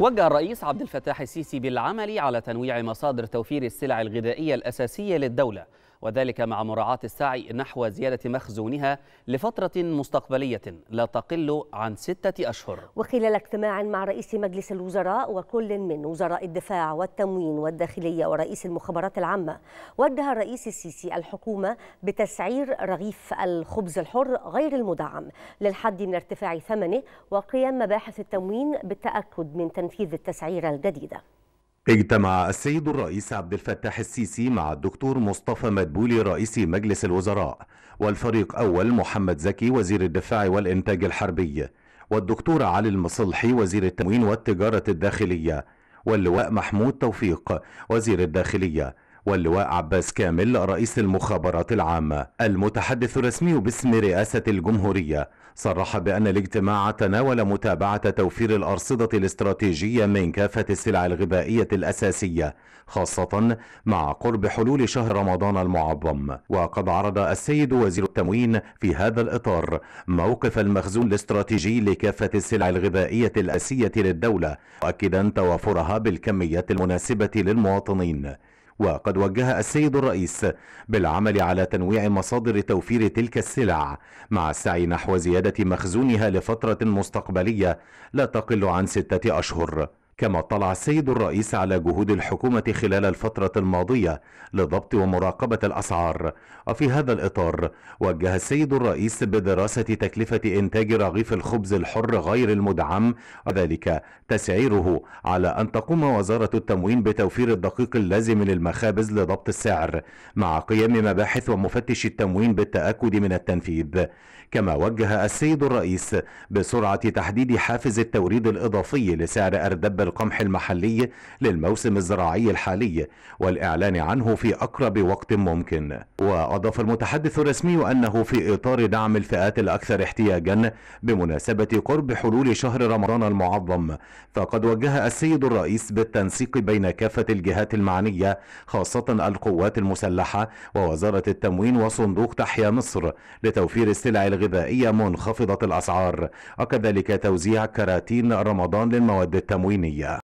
وجه الرئيس عبد الفتاح السيسي بالعمل على تنويع مصادر توفير السلع الغذائية الأساسية للدولة وذلك مع مراعاة السعي نحو زيادة مخزونها لفترة مستقبلية لا تقل عن ستة أشهر وخلال اجتماع مع رئيس مجلس الوزراء وكل من وزراء الدفاع والتموين والداخلية ورئيس المخابرات العامة وجه الرئيس السيسي الحكومة بتسعير رغيف الخبز الحر غير المدعم للحد من ارتفاع ثمنه وقيام مباحث التموين بالتأكد من تنفيذ التسعيرة الجديدة اجتمع السيد الرئيس عبد الفتاح السيسي مع الدكتور مصطفى مدبولي رئيس مجلس الوزراء والفريق أول محمد زكي وزير الدفاع والإنتاج الحربي والدكتور علي المصلحي وزير التموين والتجارة الداخلية واللواء محمود توفيق وزير الداخلية واللواء عباس كامل رئيس المخابرات العامة المتحدث الرسمي باسم رئاسة الجمهورية صرح بأن الاجتماع تناول متابعة توفير الأرصدة الاستراتيجية من كافة السلع الغذائية الأساسية خاصة مع قرب حلول شهر رمضان المعظم وقد عرض السيد وزير التموين في هذا الإطار موقف المخزون الاستراتيجي لكافة السلع الغذائية الأساسية للدولة مؤكدا توافرها بالكميات المناسبة للمواطنين وقد وجه السيد الرئيس بالعمل على تنويع مصادر توفير تلك السلع مع السعي نحو زيادة مخزونها لفترة مستقبلية لا تقل عن ستة أشهر كما اطلع السيد الرئيس على جهود الحكومة خلال الفترة الماضية لضبط ومراقبة الأسعار وفي هذا الإطار وجه السيد الرئيس بدراسة تكلفة إنتاج رغيف الخبز الحر غير المدعم وذلك تسعيره على أن تقوم وزارة التموين بتوفير الدقيق اللازم للمخابز لضبط السعر مع قيام مباحث ومفتش التموين بالتأكد من التنفيذ كما وجه السيد الرئيس بسرعة تحديد حافز التوريد الإضافي لسعر أردب القمح المحلي للموسم الزراعي الحالي والإعلان عنه في أقرب وقت ممكن وأضاف المتحدث الرسمي أنه في إطار دعم الفئات الأكثر احتياجا بمناسبة قرب حلول شهر رمضان المعظم فقد وجه السيد الرئيس بالتنسيق بين كافة الجهات المعنية خاصة القوات المسلحة ووزارة التموين وصندوق تحيا مصر لتوفير السلع الغذائية منخفضة الأسعار وكذلك توزيع كراتين رمضان للمواد التموينية the uh,